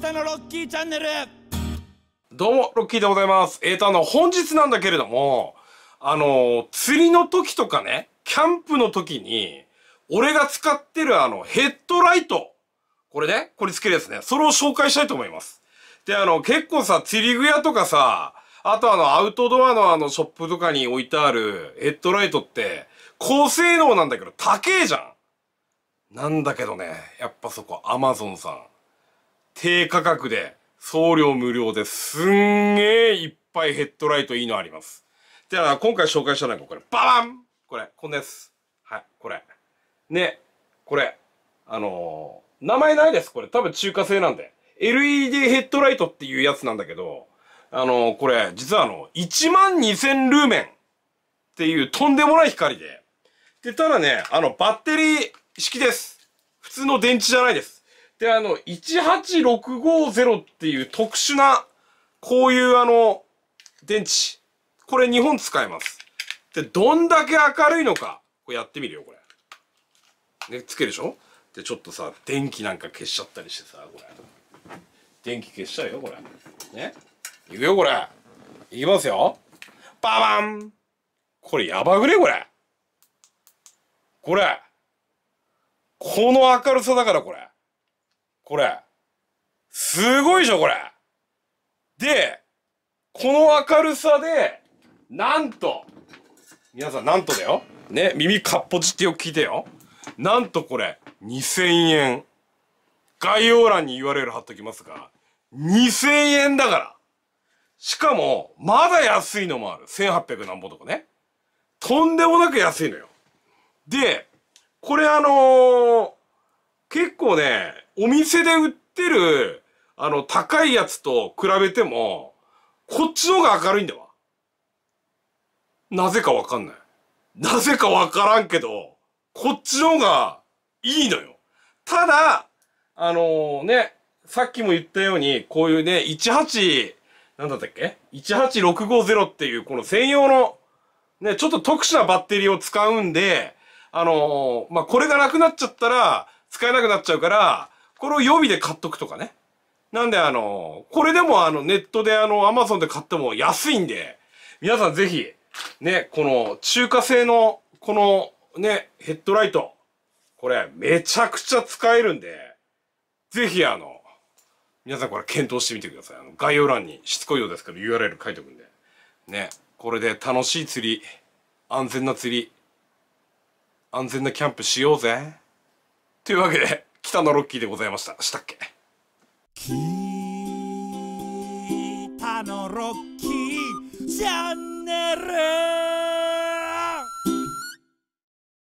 北のロッキーチャンネルどうもロッキーでございますえーとあの本日なんだけれどもあの釣りの時とかねキャンプの時に俺が使ってるあのヘッドライトこれねこれつけるやつねそれを紹介したいと思いますであの結構さ釣り具屋とかさあとあのアウトドアのあのショップとかに置いてあるヘッドライトって高性能なんだけど高えじゃんなんだけどね、やっぱそこアマゾンさん。低価格で送料無料ですんげえいっぱいヘッドライトいいのあります。ゃあ今回紹介したのがこれ、ババンこれ、こんなやつ。はい、これ。ね、これ。あのー、名前ないです、これ。多分中華製なんで。LED ヘッドライトっていうやつなんだけど、あのー、これ、実はあの、12000ルーメンっていうとんでもない光で。で、ただね、あの、バッテリー式です。普通の電池じゃないです。で、あの、18650っていう特殊な、こういうあの、電池。これ2本使えます。で、どんだけ明るいのか、こうやってみるよ、これ。ね、つけるでしょで、ちょっとさ、電気なんか消しちゃったりしてさ、これ。電気消しちゃうよ、これ。ね。いくよ、これ。いきますよ。ババンこれやばくねこれ。これ。この明るさだから、これ。これ。すごいでしょ、これ。で、この明るさで、なんと、皆さんなんとだよ。ね、耳かっぽじってよく聞いてよ。なんとこれ、2000円。概要欄に URL 貼っときますが、2000円だから。しかも、まだ安いのもある。1800何本とかね。とんでもなく安いのよ。で、これあのー、結構ね、お店で売ってる、あの、高いやつと比べても、こっちの方が明るいんだわ。なぜかわかんない。なぜかわからんけど、こっちの方がいいのよ。ただ、あのー、ね、さっきも言ったように、こういうね、18、なんだったっけ ?18650 っていう、この専用の、ね、ちょっと特殊なバッテリーを使うんで、あのー、まあ、これがなくなっちゃったら、使えなくなっちゃうから、これを予備で買っとくとかね。なんであの、これでもあの、ネットであの、アマゾンで買っても安いんで、皆さんぜひ、ね、この中華製の、このね、ヘッドライト、これめちゃくちゃ使えるんで、ぜひあの、皆さんこれ検討してみてください。あの概要欄にしつこいようですけど URL 書いておくんで。ね、これで楽しい釣り、安全な釣り、安全なキャンプしようぜ。というわけで、北のロッキーでございました。したっけ北のロッキーチャンネル